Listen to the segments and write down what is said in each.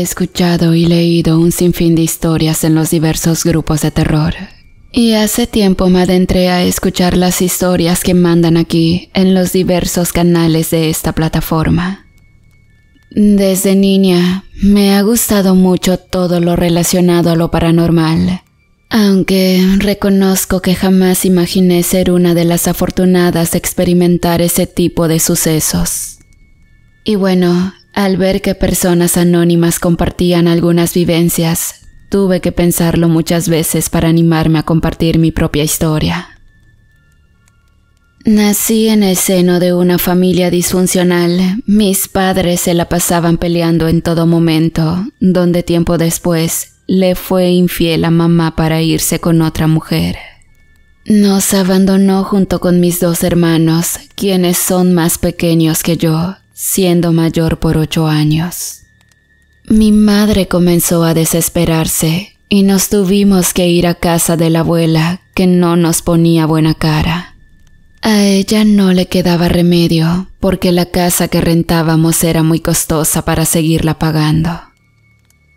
escuchado y leído un sinfín de historias en los diversos grupos de terror. Y hace tiempo me adentré a escuchar las historias que mandan aquí en los diversos canales de esta plataforma. Desde niña me ha gustado mucho todo lo relacionado a lo paranormal, aunque reconozco que jamás imaginé ser una de las afortunadas de experimentar ese tipo de sucesos. Y bueno, al ver que personas anónimas compartían algunas vivencias, tuve que pensarlo muchas veces para animarme a compartir mi propia historia. Nací en el seno de una familia disfuncional. Mis padres se la pasaban peleando en todo momento, donde tiempo después le fue infiel a mamá para irse con otra mujer. Nos abandonó junto con mis dos hermanos, quienes son más pequeños que yo, siendo mayor por ocho años. Mi madre comenzó a desesperarse y nos tuvimos que ir a casa de la abuela que no nos ponía buena cara. A ella no le quedaba remedio porque la casa que rentábamos era muy costosa para seguirla pagando.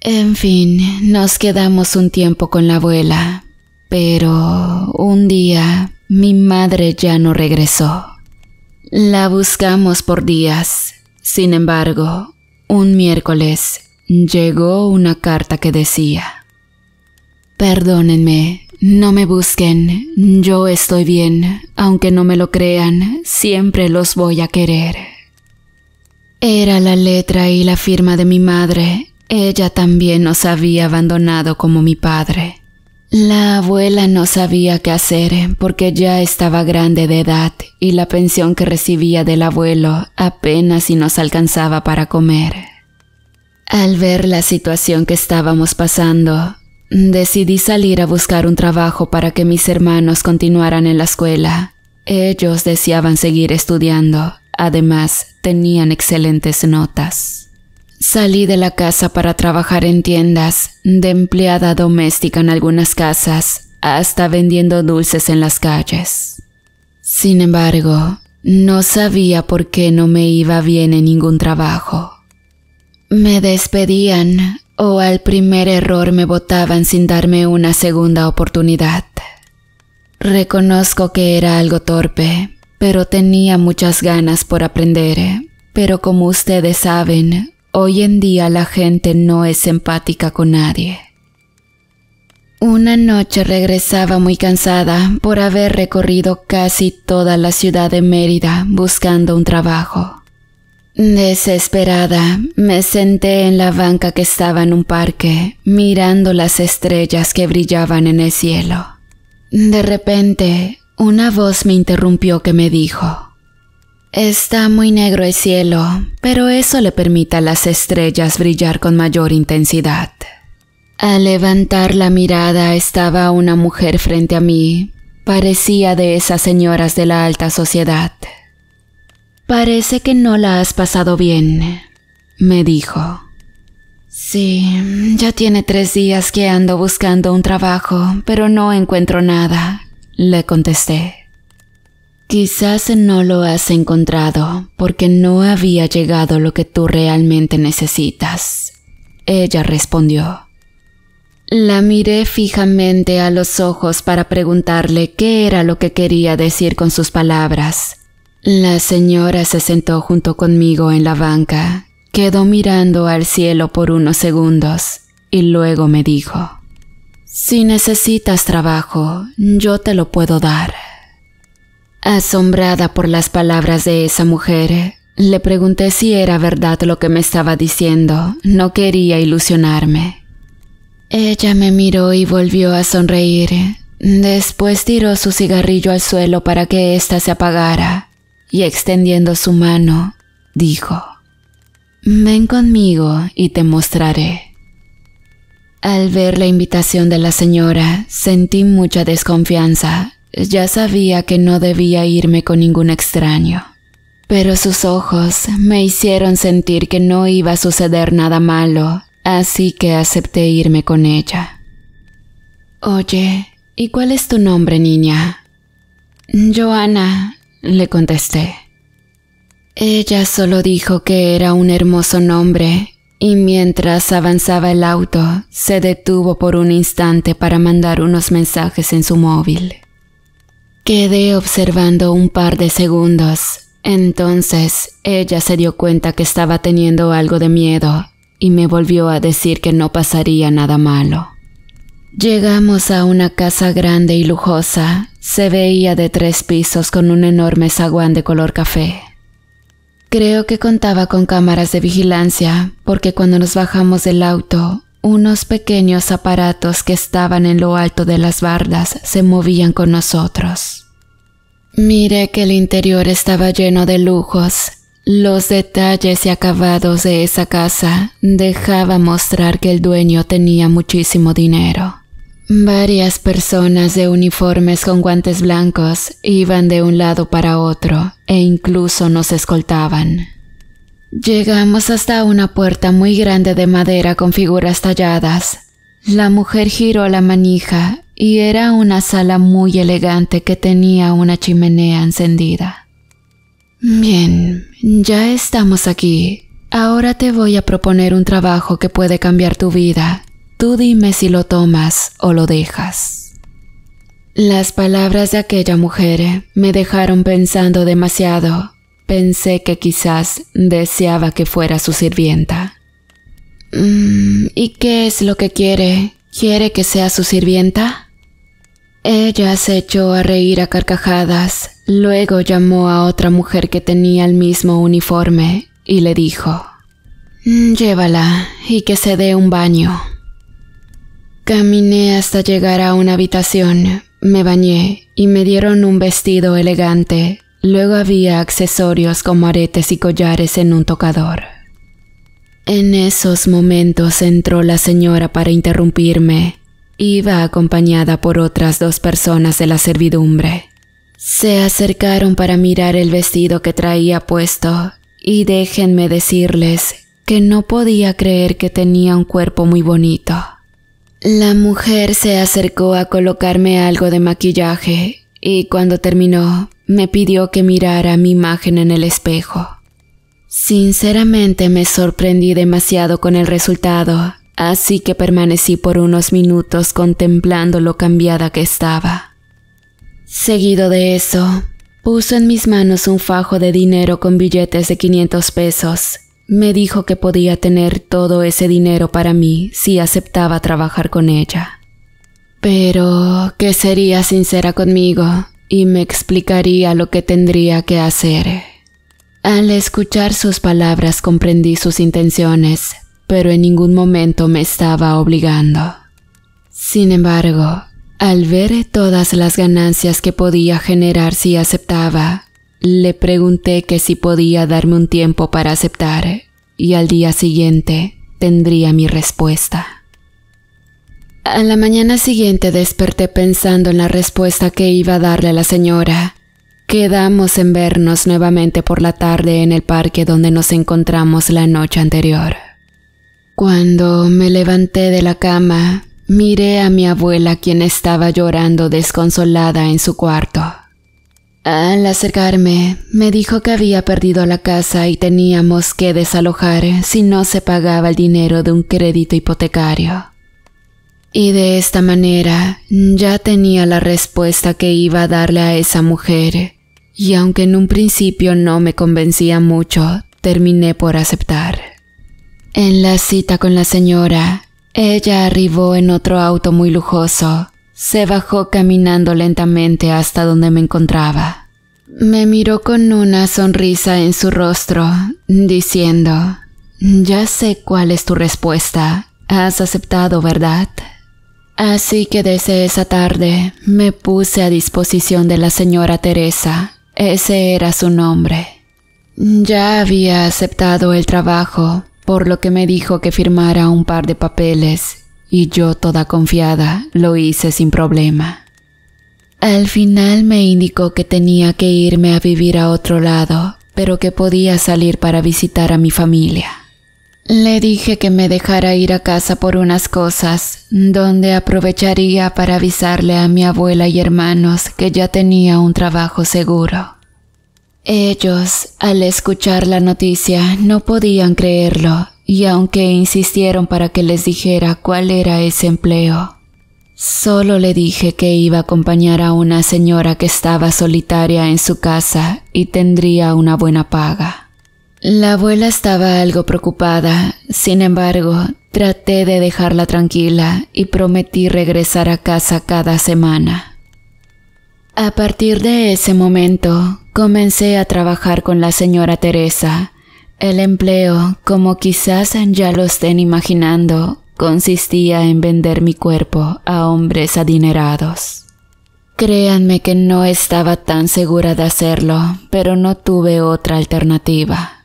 En fin, nos quedamos un tiempo con la abuela, pero un día mi madre ya no regresó. La buscamos por días. Sin embargo, un miércoles llegó una carta que decía, Perdónenme, no me busquen, yo estoy bien, aunque no me lo crean, siempre los voy a querer. Era la letra y la firma de mi madre, ella también nos había abandonado como mi padre. La abuela no sabía qué hacer porque ya estaba grande de edad y la pensión que recibía del abuelo apenas si nos alcanzaba para comer. Al ver la situación que estábamos pasando, decidí salir a buscar un trabajo para que mis hermanos continuaran en la escuela. Ellos deseaban seguir estudiando, además tenían excelentes notas. Salí de la casa para trabajar en tiendas, de empleada doméstica en algunas casas, hasta vendiendo dulces en las calles. Sin embargo, no sabía por qué no me iba bien en ningún trabajo. Me despedían o al primer error me botaban sin darme una segunda oportunidad. Reconozco que era algo torpe, pero tenía muchas ganas por aprender. Pero como ustedes saben, Hoy en día la gente no es empática con nadie. Una noche regresaba muy cansada por haber recorrido casi toda la ciudad de Mérida buscando un trabajo. Desesperada, me senté en la banca que estaba en un parque, mirando las estrellas que brillaban en el cielo. De repente, una voz me interrumpió que me dijo, Está muy negro el cielo, pero eso le permite a las estrellas brillar con mayor intensidad. Al levantar la mirada estaba una mujer frente a mí. Parecía de esas señoras de la alta sociedad. Parece que no la has pasado bien, me dijo. Sí, ya tiene tres días que ando buscando un trabajo, pero no encuentro nada, le contesté. Quizás no lo has encontrado porque no había llegado lo que tú realmente necesitas. Ella respondió. La miré fijamente a los ojos para preguntarle qué era lo que quería decir con sus palabras. La señora se sentó junto conmigo en la banca, quedó mirando al cielo por unos segundos y luego me dijo, Si necesitas trabajo, yo te lo puedo dar. Asombrada por las palabras de esa mujer, le pregunté si era verdad lo que me estaba diciendo. No quería ilusionarme. Ella me miró y volvió a sonreír. Después tiró su cigarrillo al suelo para que ésta se apagara y extendiendo su mano, dijo, Ven conmigo y te mostraré. Al ver la invitación de la señora, sentí mucha desconfianza, ya sabía que no debía irme con ningún extraño, pero sus ojos me hicieron sentir que no iba a suceder nada malo, así que acepté irme con ella. Oye, ¿y cuál es tu nombre, niña? Joana, le contesté. Ella solo dijo que era un hermoso nombre, y mientras avanzaba el auto, se detuvo por un instante para mandar unos mensajes en su móvil. Quedé observando un par de segundos. Entonces ella se dio cuenta que estaba teniendo algo de miedo y me volvió a decir que no pasaría nada malo. Llegamos a una casa grande y lujosa. Se veía de tres pisos con un enorme zaguán de color café. Creo que contaba con cámaras de vigilancia, porque cuando nos bajamos del auto, unos pequeños aparatos que estaban en lo alto de las bardas se movían con nosotros. Miré que el interior estaba lleno de lujos. Los detalles y acabados de esa casa dejaban mostrar que el dueño tenía muchísimo dinero. Varias personas de uniformes con guantes blancos iban de un lado para otro e incluso nos escoltaban. Llegamos hasta una puerta muy grande de madera con figuras talladas. La mujer giró la manija y era una sala muy elegante que tenía una chimenea encendida. Bien, ya estamos aquí. Ahora te voy a proponer un trabajo que puede cambiar tu vida. Tú dime si lo tomas o lo dejas. Las palabras de aquella mujer me dejaron pensando demasiado Pensé que quizás deseaba que fuera su sirvienta. Mm, ¿Y qué es lo que quiere? ¿Quiere que sea su sirvienta? Ella se echó a reír a carcajadas, luego llamó a otra mujer que tenía el mismo uniforme y le dijo, mm, Llévala y que se dé un baño. Caminé hasta llegar a una habitación, me bañé y me dieron un vestido elegante Luego había accesorios como aretes y collares en un tocador. En esos momentos entró la señora para interrumpirme. Iba acompañada por otras dos personas de la servidumbre. Se acercaron para mirar el vestido que traía puesto y déjenme decirles que no podía creer que tenía un cuerpo muy bonito. La mujer se acercó a colocarme algo de maquillaje y cuando terminó me pidió que mirara mi imagen en el espejo. Sinceramente me sorprendí demasiado con el resultado, así que permanecí por unos minutos contemplando lo cambiada que estaba. Seguido de eso, puso en mis manos un fajo de dinero con billetes de 500 pesos. Me dijo que podía tener todo ese dinero para mí si aceptaba trabajar con ella. Pero ¿qué sería sincera conmigo y me explicaría lo que tendría que hacer. Al escuchar sus palabras comprendí sus intenciones, pero en ningún momento me estaba obligando. Sin embargo, al ver todas las ganancias que podía generar si aceptaba, le pregunté que si podía darme un tiempo para aceptar, y al día siguiente tendría mi respuesta. A la mañana siguiente desperté pensando en la respuesta que iba a darle a la señora. Quedamos en vernos nuevamente por la tarde en el parque donde nos encontramos la noche anterior. Cuando me levanté de la cama, miré a mi abuela quien estaba llorando desconsolada en su cuarto. Al acercarme, me dijo que había perdido la casa y teníamos que desalojar si no se pagaba el dinero de un crédito hipotecario. Y de esta manera ya tenía la respuesta que iba a darle a esa mujer. Y aunque en un principio no me convencía mucho, terminé por aceptar. En la cita con la señora, ella arribó en otro auto muy lujoso. Se bajó caminando lentamente hasta donde me encontraba. Me miró con una sonrisa en su rostro, diciendo, Ya sé cuál es tu respuesta. Has aceptado, ¿verdad? Así que desde esa tarde me puse a disposición de la señora Teresa, ese era su nombre. Ya había aceptado el trabajo, por lo que me dijo que firmara un par de papeles, y yo toda confiada lo hice sin problema. Al final me indicó que tenía que irme a vivir a otro lado, pero que podía salir para visitar a mi familia. Le dije que me dejara ir a casa por unas cosas, donde aprovecharía para avisarle a mi abuela y hermanos que ya tenía un trabajo seguro. Ellos, al escuchar la noticia, no podían creerlo, y aunque insistieron para que les dijera cuál era ese empleo, solo le dije que iba a acompañar a una señora que estaba solitaria en su casa y tendría una buena paga. La abuela estaba algo preocupada, sin embargo, traté de dejarla tranquila y prometí regresar a casa cada semana. A partir de ese momento, comencé a trabajar con la señora Teresa. El empleo, como quizás ya lo estén imaginando, consistía en vender mi cuerpo a hombres adinerados. Créanme que no estaba tan segura de hacerlo, pero no tuve otra alternativa.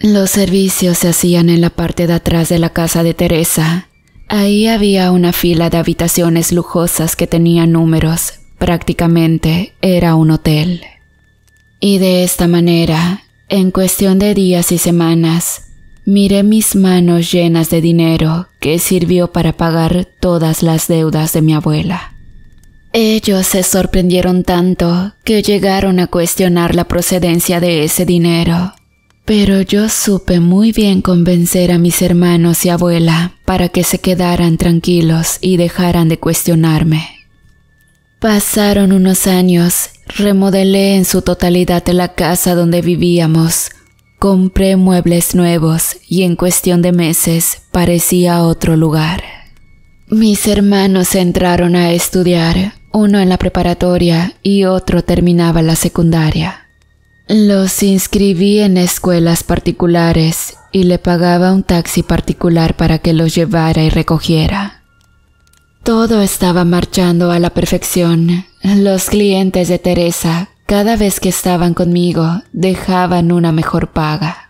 Los servicios se hacían en la parte de atrás de la casa de Teresa. Ahí había una fila de habitaciones lujosas que tenían números. Prácticamente era un hotel. Y de esta manera, en cuestión de días y semanas, miré mis manos llenas de dinero que sirvió para pagar todas las deudas de mi abuela. Ellos se sorprendieron tanto que llegaron a cuestionar la procedencia de ese dinero. Pero yo supe muy bien convencer a mis hermanos y abuela para que se quedaran tranquilos y dejaran de cuestionarme. Pasaron unos años, remodelé en su totalidad la casa donde vivíamos, compré muebles nuevos y en cuestión de meses parecía otro lugar. Mis hermanos entraron a estudiar, uno en la preparatoria y otro terminaba la secundaria. Los inscribí en escuelas particulares y le pagaba un taxi particular para que los llevara y recogiera. Todo estaba marchando a la perfección. Los clientes de Teresa, cada vez que estaban conmigo, dejaban una mejor paga.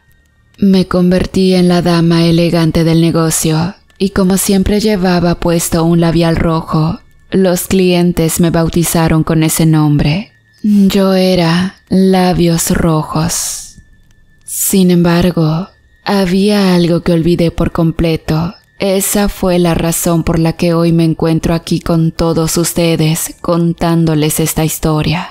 Me convertí en la dama elegante del negocio y como siempre llevaba puesto un labial rojo, los clientes me bautizaron con ese nombre yo era labios rojos. Sin embargo, había algo que olvidé por completo. Esa fue la razón por la que hoy me encuentro aquí con todos ustedes contándoles esta historia.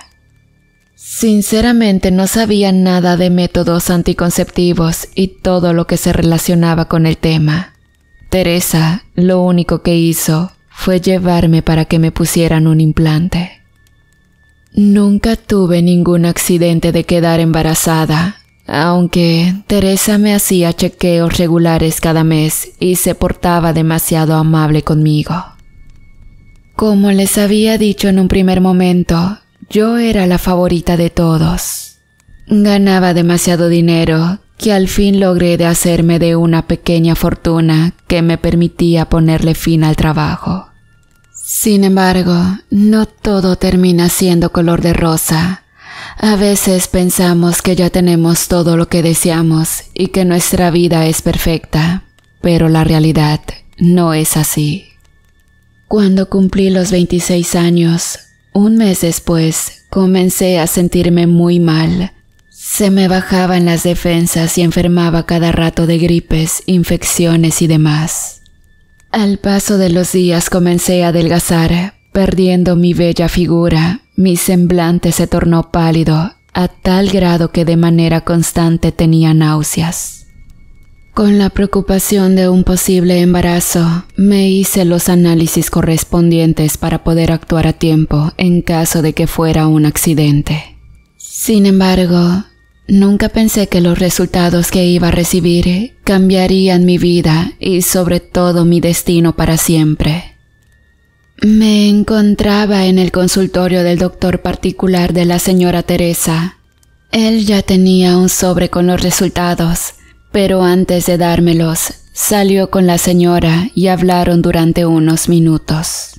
Sinceramente no sabía nada de métodos anticonceptivos y todo lo que se relacionaba con el tema. Teresa lo único que hizo fue llevarme para que me pusieran un implante. Nunca tuve ningún accidente de quedar embarazada, aunque Teresa me hacía chequeos regulares cada mes y se portaba demasiado amable conmigo. Como les había dicho en un primer momento, yo era la favorita de todos. Ganaba demasiado dinero que al fin logré de hacerme de una pequeña fortuna que me permitía ponerle fin al trabajo. Sin embargo, no todo termina siendo color de rosa. A veces pensamos que ya tenemos todo lo que deseamos y que nuestra vida es perfecta, pero la realidad no es así. Cuando cumplí los 26 años, un mes después, comencé a sentirme muy mal. Se me bajaban las defensas y enfermaba cada rato de gripes, infecciones y demás. Al paso de los días comencé a adelgazar, perdiendo mi bella figura, mi semblante se tornó pálido, a tal grado que de manera constante tenía náuseas. Con la preocupación de un posible embarazo, me hice los análisis correspondientes para poder actuar a tiempo en caso de que fuera un accidente. Sin embargo, Nunca pensé que los resultados que iba a recibir cambiarían mi vida y sobre todo mi destino para siempre. Me encontraba en el consultorio del doctor particular de la señora Teresa. Él ya tenía un sobre con los resultados, pero antes de dármelos, salió con la señora y hablaron durante unos minutos.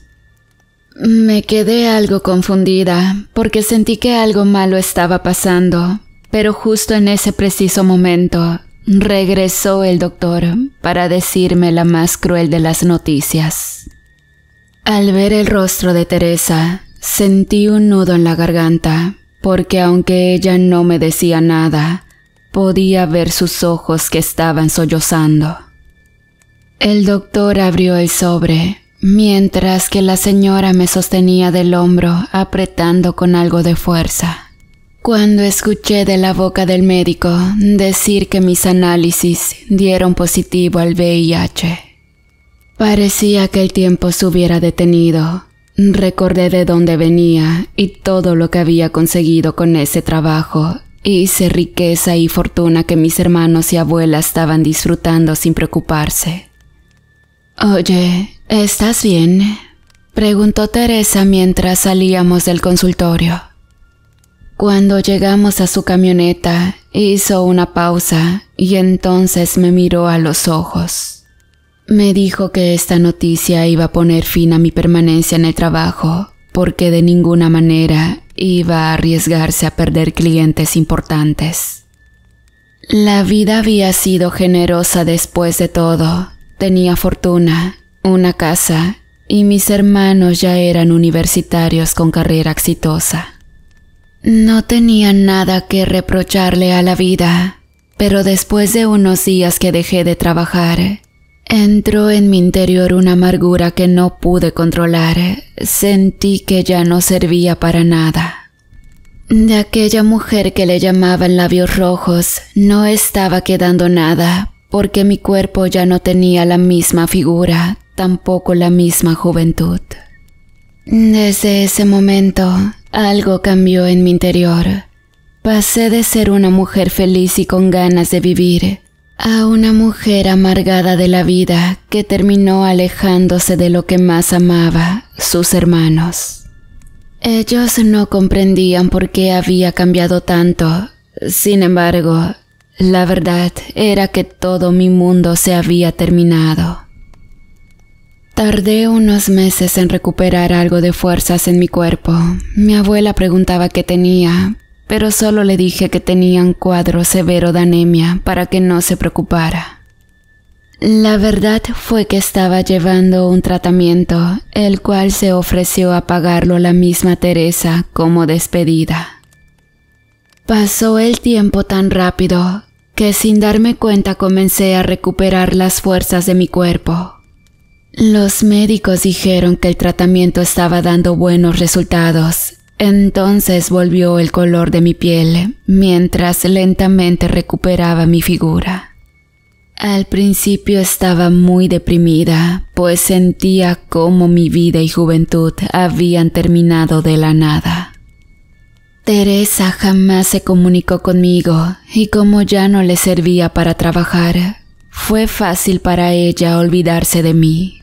Me quedé algo confundida porque sentí que algo malo estaba pasando, pero justo en ese preciso momento, regresó el doctor para decirme la más cruel de las noticias. Al ver el rostro de Teresa, sentí un nudo en la garganta, porque aunque ella no me decía nada, podía ver sus ojos que estaban sollozando. El doctor abrió el sobre, mientras que la señora me sostenía del hombro apretando con algo de fuerza. Cuando escuché de la boca del médico decir que mis análisis dieron positivo al VIH, parecía que el tiempo se hubiera detenido. Recordé de dónde venía y todo lo que había conseguido con ese trabajo. Hice riqueza y fortuna que mis hermanos y abuela estaban disfrutando sin preocuparse. Oye, ¿estás bien? Preguntó Teresa mientras salíamos del consultorio. Cuando llegamos a su camioneta, hizo una pausa y entonces me miró a los ojos. Me dijo que esta noticia iba a poner fin a mi permanencia en el trabajo, porque de ninguna manera iba a arriesgarse a perder clientes importantes. La vida había sido generosa después de todo. Tenía fortuna, una casa, y mis hermanos ya eran universitarios con carrera exitosa. No tenía nada que reprocharle a la vida, pero después de unos días que dejé de trabajar, entró en mi interior una amargura que no pude controlar. Sentí que ya no servía para nada. De aquella mujer que le llamaban labios rojos, no estaba quedando nada, porque mi cuerpo ya no tenía la misma figura, tampoco la misma juventud. Desde ese momento, algo cambió en mi interior. Pasé de ser una mujer feliz y con ganas de vivir a una mujer amargada de la vida que terminó alejándose de lo que más amaba, sus hermanos. Ellos no comprendían por qué había cambiado tanto. Sin embargo, la verdad era que todo mi mundo se había terminado. Tardé unos meses en recuperar algo de fuerzas en mi cuerpo. Mi abuela preguntaba qué tenía, pero solo le dije que tenía un cuadro severo de anemia para que no se preocupara. La verdad fue que estaba llevando un tratamiento, el cual se ofreció a pagarlo la misma Teresa como despedida. Pasó el tiempo tan rápido que sin darme cuenta comencé a recuperar las fuerzas de mi cuerpo. Los médicos dijeron que el tratamiento estaba dando buenos resultados. Entonces volvió el color de mi piel mientras lentamente recuperaba mi figura. Al principio estaba muy deprimida, pues sentía cómo mi vida y juventud habían terminado de la nada. Teresa jamás se comunicó conmigo y como ya no le servía para trabajar, fue fácil para ella olvidarse de mí.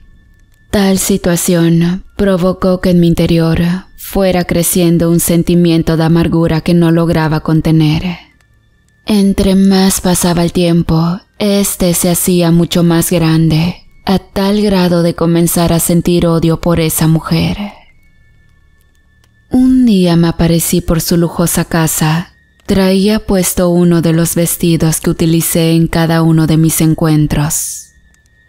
Tal situación provocó que en mi interior fuera creciendo un sentimiento de amargura que no lograba contener. Entre más pasaba el tiempo, este se hacía mucho más grande, a tal grado de comenzar a sentir odio por esa mujer. Un día me aparecí por su lujosa casa. Traía puesto uno de los vestidos que utilicé en cada uno de mis encuentros.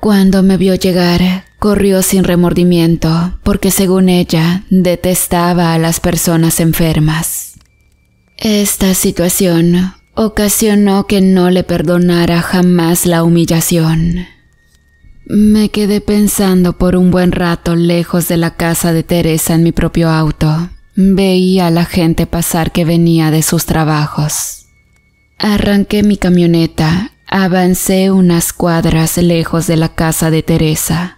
Cuando me vio llegar, Corrió sin remordimiento porque según ella detestaba a las personas enfermas. Esta situación ocasionó que no le perdonara jamás la humillación. Me quedé pensando por un buen rato lejos de la casa de Teresa en mi propio auto. Veía a la gente pasar que venía de sus trabajos. Arranqué mi camioneta, avancé unas cuadras lejos de la casa de Teresa.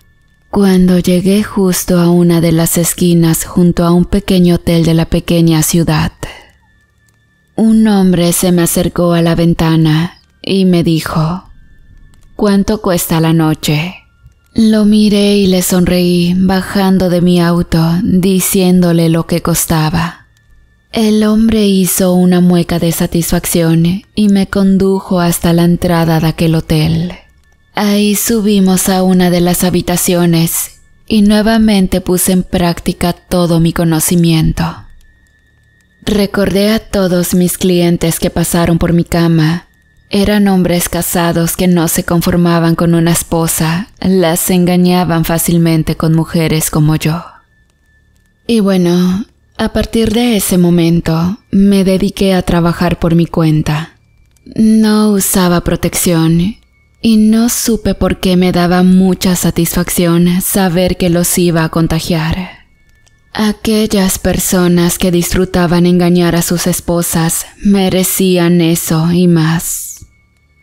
Cuando llegué justo a una de las esquinas junto a un pequeño hotel de la pequeña ciudad, un hombre se me acercó a la ventana y me dijo, ¿cuánto cuesta la noche? Lo miré y le sonreí bajando de mi auto diciéndole lo que costaba. El hombre hizo una mueca de satisfacción y me condujo hasta la entrada de aquel hotel. Ahí subimos a una de las habitaciones y nuevamente puse en práctica todo mi conocimiento. Recordé a todos mis clientes que pasaron por mi cama. Eran hombres casados que no se conformaban con una esposa, las engañaban fácilmente con mujeres como yo. Y bueno, a partir de ese momento me dediqué a trabajar por mi cuenta. No usaba protección y no supe por qué me daba mucha satisfacción saber que los iba a contagiar. Aquellas personas que disfrutaban engañar a sus esposas merecían eso y más.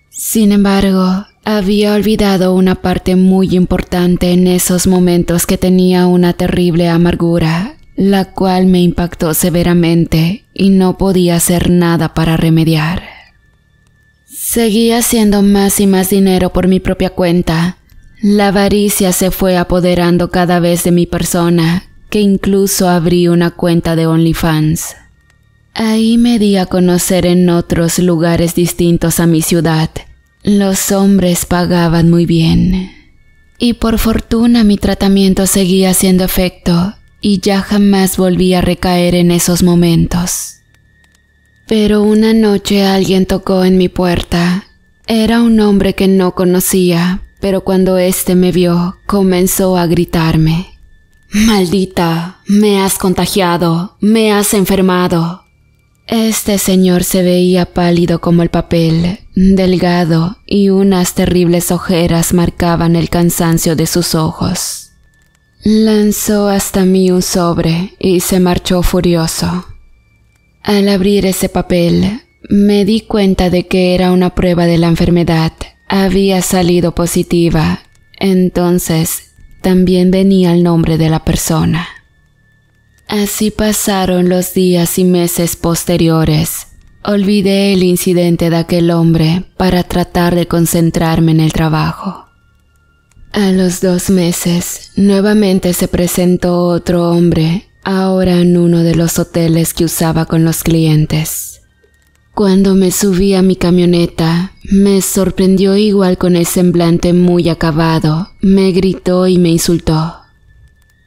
Sin embargo, había olvidado una parte muy importante en esos momentos que tenía una terrible amargura, la cual me impactó severamente y no podía hacer nada para remediar. Seguía haciendo más y más dinero por mi propia cuenta. La avaricia se fue apoderando cada vez de mi persona, que incluso abrí una cuenta de OnlyFans. Ahí me di a conocer en otros lugares distintos a mi ciudad. Los hombres pagaban muy bien. Y por fortuna mi tratamiento seguía haciendo efecto y ya jamás volví a recaer en esos momentos. Pero una noche alguien tocó en mi puerta. Era un hombre que no conocía, pero cuando éste me vio, comenzó a gritarme. Maldita, me has contagiado, me has enfermado. Este señor se veía pálido como el papel, delgado, y unas terribles ojeras marcaban el cansancio de sus ojos. Lanzó hasta mí un sobre y se marchó furioso. Al abrir ese papel, me di cuenta de que era una prueba de la enfermedad. Había salido positiva. Entonces, también venía el nombre de la persona. Así pasaron los días y meses posteriores. Olvidé el incidente de aquel hombre para tratar de concentrarme en el trabajo. A los dos meses, nuevamente se presentó otro hombre ahora en uno de los hoteles que usaba con los clientes. Cuando me subí a mi camioneta, me sorprendió igual con el semblante muy acabado, me gritó y me insultó.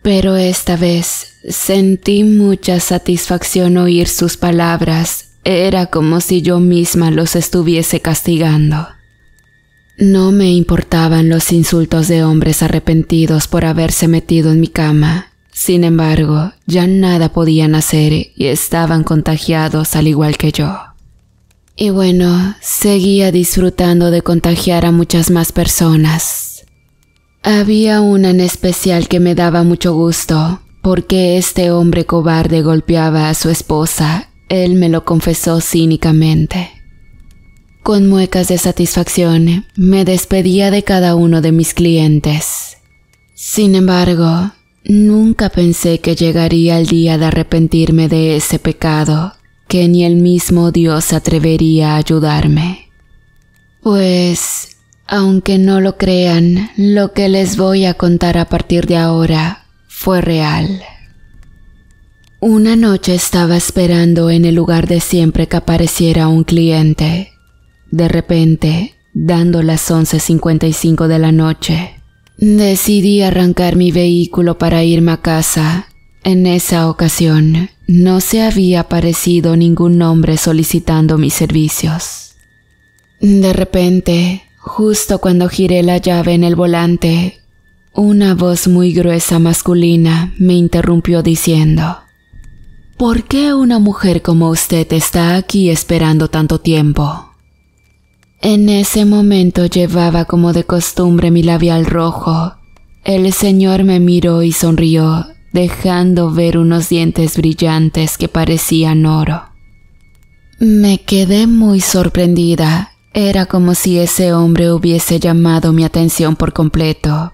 Pero esta vez sentí mucha satisfacción oír sus palabras, era como si yo misma los estuviese castigando. No me importaban los insultos de hombres arrepentidos por haberse metido en mi cama, sin embargo, ya nada podían hacer y estaban contagiados al igual que yo. Y bueno, seguía disfrutando de contagiar a muchas más personas. Había una en especial que me daba mucho gusto, porque este hombre cobarde golpeaba a su esposa, él me lo confesó cínicamente. Con muecas de satisfacción, me despedía de cada uno de mis clientes. Sin embargo, Nunca pensé que llegaría el día de arrepentirme de ese pecado, que ni el mismo Dios atrevería a ayudarme. Pues, aunque no lo crean, lo que les voy a contar a partir de ahora fue real. Una noche estaba esperando en el lugar de siempre que apareciera un cliente. De repente, dando las 11.55 de la noche, Decidí arrancar mi vehículo para irme a casa. En esa ocasión, no se había aparecido ningún hombre solicitando mis servicios. De repente, justo cuando giré la llave en el volante, una voz muy gruesa masculina me interrumpió diciendo, ¿Por qué una mujer como usted está aquí esperando tanto tiempo? En ese momento llevaba como de costumbre mi labial rojo. El señor me miró y sonrió, dejando ver unos dientes brillantes que parecían oro. Me quedé muy sorprendida. Era como si ese hombre hubiese llamado mi atención por completo.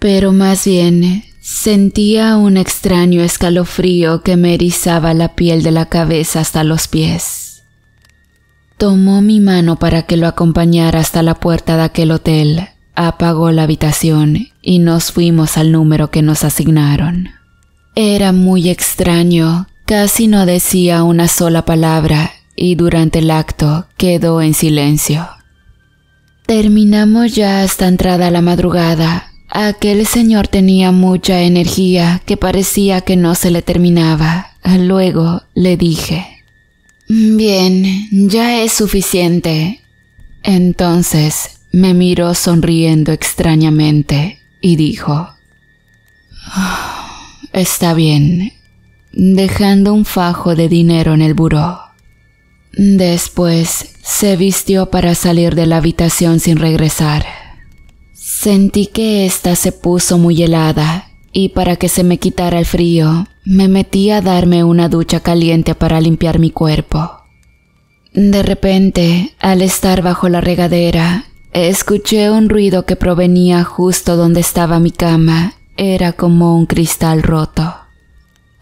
Pero más bien, sentía un extraño escalofrío que me erizaba la piel de la cabeza hasta los pies. Tomó mi mano para que lo acompañara hasta la puerta de aquel hotel, apagó la habitación y nos fuimos al número que nos asignaron. Era muy extraño, casi no decía una sola palabra y durante el acto quedó en silencio. Terminamos ya hasta entrada la madrugada. Aquel señor tenía mucha energía que parecía que no se le terminaba. Luego le dije, Bien, ya es suficiente. Entonces me miró sonriendo extrañamente y dijo, ah, Está bien, dejando un fajo de dinero en el buró. Después se vistió para salir de la habitación sin regresar. Sentí que ésta se puso muy helada y para que se me quitara el frío, me metí a darme una ducha caliente para limpiar mi cuerpo. De repente, al estar bajo la regadera, escuché un ruido que provenía justo donde estaba mi cama. Era como un cristal roto.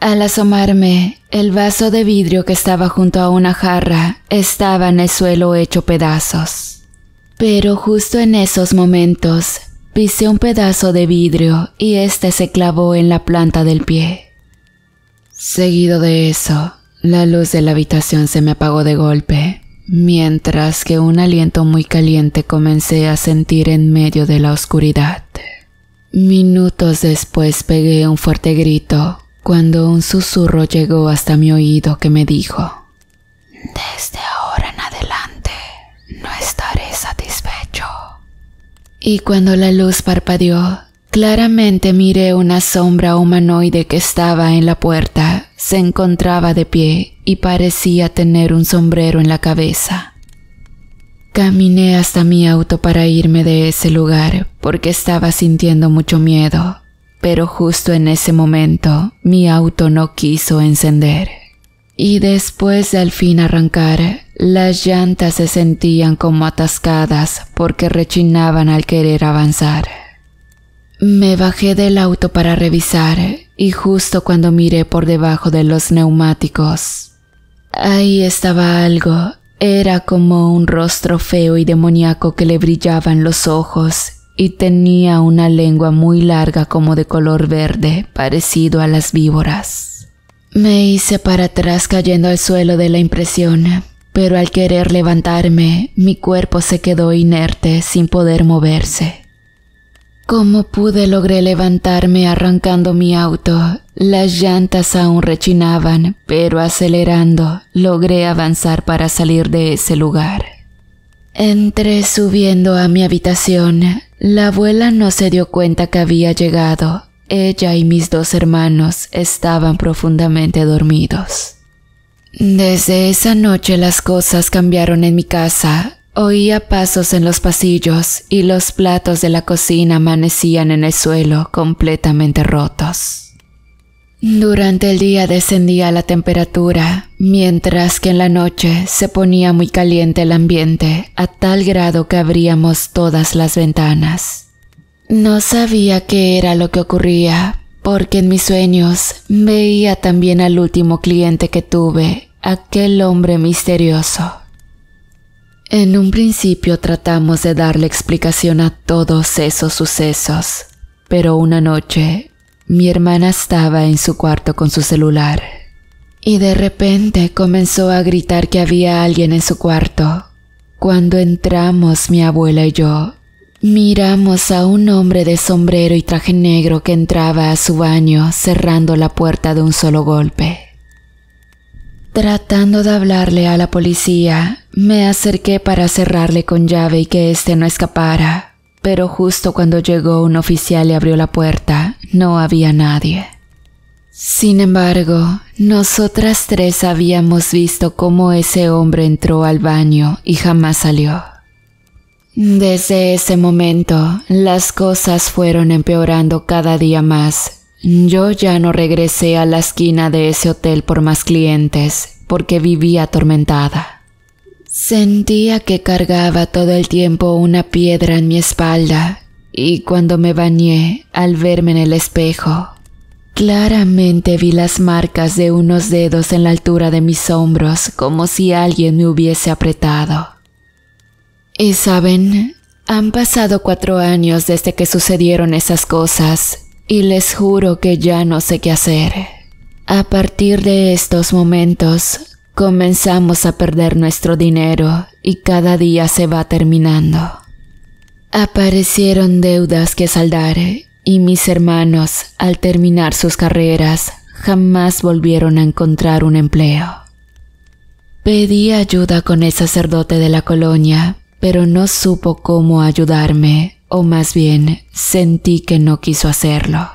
Al asomarme, el vaso de vidrio que estaba junto a una jarra estaba en el suelo hecho pedazos. Pero justo en esos momentos Pisé un pedazo de vidrio y este se clavó en la planta del pie. Seguido de eso, la luz de la habitación se me apagó de golpe, mientras que un aliento muy caliente comencé a sentir en medio de la oscuridad. Minutos después pegué un fuerte grito cuando un susurro llegó hasta mi oído que me dijo, Desde Y cuando la luz parpadeó, claramente miré una sombra humanoide que estaba en la puerta, se encontraba de pie y parecía tener un sombrero en la cabeza. Caminé hasta mi auto para irme de ese lugar porque estaba sintiendo mucho miedo, pero justo en ese momento mi auto no quiso encender. Y después de al fin arrancar, las llantas se sentían como atascadas porque rechinaban al querer avanzar. Me bajé del auto para revisar y justo cuando miré por debajo de los neumáticos, ahí estaba algo. Era como un rostro feo y demoníaco que le brillaban los ojos y tenía una lengua muy larga como de color verde, parecido a las víboras. Me hice para atrás cayendo al suelo de la impresión, pero al querer levantarme, mi cuerpo se quedó inerte sin poder moverse. Como pude logré levantarme arrancando mi auto. Las llantas aún rechinaban, pero acelerando logré avanzar para salir de ese lugar. Entré subiendo a mi habitación. La abuela no se dio cuenta que había llegado. Ella y mis dos hermanos estaban profundamente dormidos. Desde esa noche las cosas cambiaron en mi casa. Oía pasos en los pasillos y los platos de la cocina amanecían en el suelo completamente rotos. Durante el día descendía la temperatura, mientras que en la noche se ponía muy caliente el ambiente a tal grado que abríamos todas las ventanas. No sabía qué era lo que ocurría, porque en mis sueños veía también al último cliente que tuve, aquel hombre misterioso. En un principio tratamos de darle explicación a todos esos sucesos, pero una noche mi hermana estaba en su cuarto con su celular y de repente comenzó a gritar que había alguien en su cuarto. Cuando entramos mi abuela y yo, Miramos a un hombre de sombrero y traje negro que entraba a su baño cerrando la puerta de un solo golpe. Tratando de hablarle a la policía, me acerqué para cerrarle con llave y que éste no escapara, pero justo cuando llegó un oficial y abrió la puerta, no había nadie. Sin embargo, nosotras tres habíamos visto cómo ese hombre entró al baño y jamás salió. Desde ese momento, las cosas fueron empeorando cada día más. Yo ya no regresé a la esquina de ese hotel por más clientes, porque vivía atormentada. Sentía que cargaba todo el tiempo una piedra en mi espalda, y cuando me bañé, al verme en el espejo, claramente vi las marcas de unos dedos en la altura de mis hombros, como si alguien me hubiese apretado. Y saben, han pasado cuatro años desde que sucedieron esas cosas, y les juro que ya no sé qué hacer. A partir de estos momentos, comenzamos a perder nuestro dinero y cada día se va terminando. Aparecieron deudas que saldar y mis hermanos, al terminar sus carreras, jamás volvieron a encontrar un empleo. Pedí ayuda con el sacerdote de la colonia, pero no supo cómo ayudarme, o más bien sentí que no quiso hacerlo.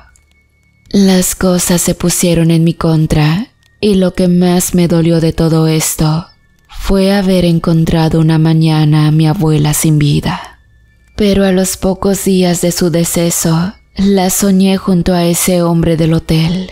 Las cosas se pusieron en mi contra, y lo que más me dolió de todo esto fue haber encontrado una mañana a mi abuela sin vida. Pero a los pocos días de su deceso, la soñé junto a ese hombre del hotel.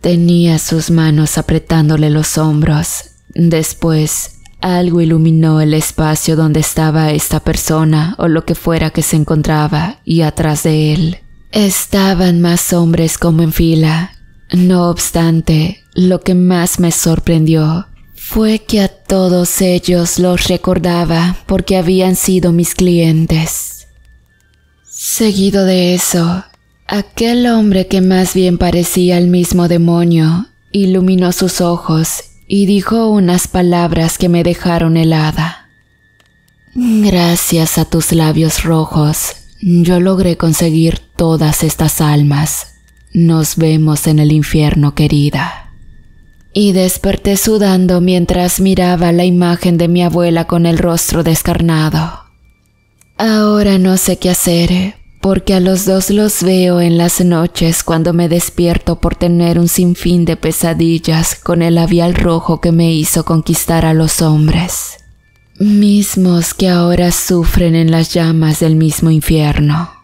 Tenía sus manos apretándole los hombros. Después algo iluminó el espacio donde estaba esta persona o lo que fuera que se encontraba y atrás de él. Estaban más hombres como en fila. No obstante, lo que más me sorprendió fue que a todos ellos los recordaba porque habían sido mis clientes. Seguido de eso, aquel hombre que más bien parecía el mismo demonio iluminó sus ojos y dijo unas palabras que me dejaron helada. Gracias a tus labios rojos, yo logré conseguir todas estas almas. Nos vemos en el infierno, querida. Y desperté sudando mientras miraba la imagen de mi abuela con el rostro descarnado. Ahora no sé qué hacer, porque a los dos los veo en las noches cuando me despierto por tener un sinfín de pesadillas con el labial rojo que me hizo conquistar a los hombres, mismos que ahora sufren en las llamas del mismo infierno.